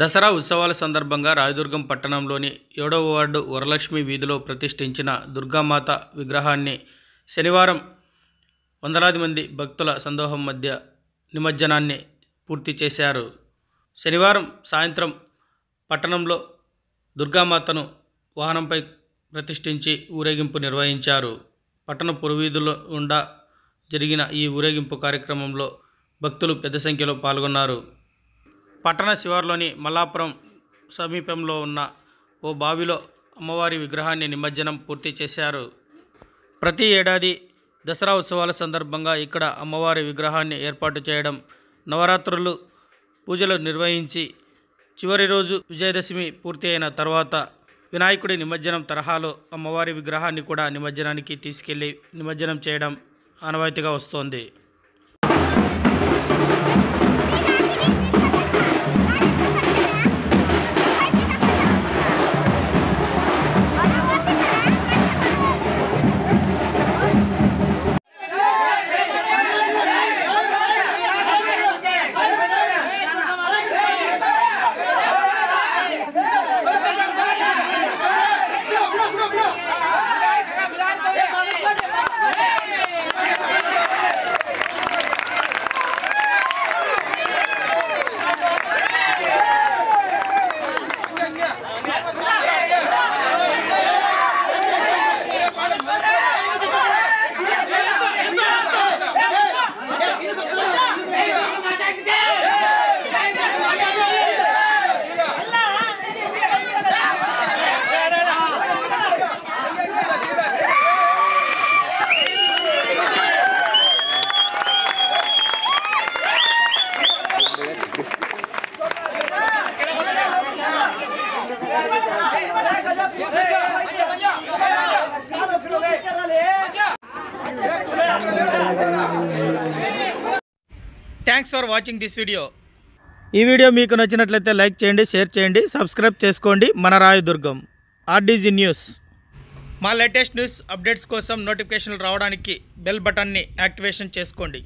దసరా ఉత్సవాల సందర్భంగా రాయదుర్గం పట్టణంలోని ఏడవ వార్డు వరలక్ష్మి వీధిలో ప్రతిష్ఠించిన దుర్గామాత విగ్రహాన్ని శనివారం వందలాది మంది భక్తుల సందోహం మధ్య నిమజ్జనాన్ని పూర్తి చేశారు శనివారం సాయంత్రం పట్టణంలో దుర్గామాతను వాహనంపై ప్రతిష్ఠించి ఊరేగింపు నిర్వహించారు పట్టణ పురవీధుల గుండా జరిగిన ఈ ఊరేగింపు కార్యక్రమంలో భక్తులు పెద్ద సంఖ్యలో పాల్గొన్నారు పట్టణ శివారులోని మల్లాపురం సమీపంలో ఉన్న ఓ బావిలో అమ్మవారి విగ్రహాన్ని నిమజ్జనం పూర్తి చేశారు ప్రతి ఏడాది దసరా ఉత్సవాల సందర్భంగా ఇక్కడ అమ్మవారి విగ్రహాన్ని ఏర్పాటు చేయడం నవరాత్రులు పూజలు నిర్వహించి చివరి రోజు విజయదశమి పూర్తి అయిన తర్వాత వినాయకుడి నిమజ్జనం తరహాలో అమ్మవారి విగ్రహాన్ని కూడా నిమజ్జనానికి తీసుకెళ్లి నిమజ్జనం చేయడం ఆనవాయితీగా వస్తోంది thanks for watching this video ఈ వీడియో మీకు నచ్చినట్లయితే లైక్ చేయండి షేర్ చేయండి సబ్స్క్రైబ్ చేసుకోండి మన రాయదుర్గం ఆర్డీజీ న్యూస్ మా లేటెస్ట్ న్యూస్ అప్డేట్స్ కోసం నోటిఫికేషన్లు రావడానికి బెల్ బటన్ని యాక్టివేషన్ చేసుకోండి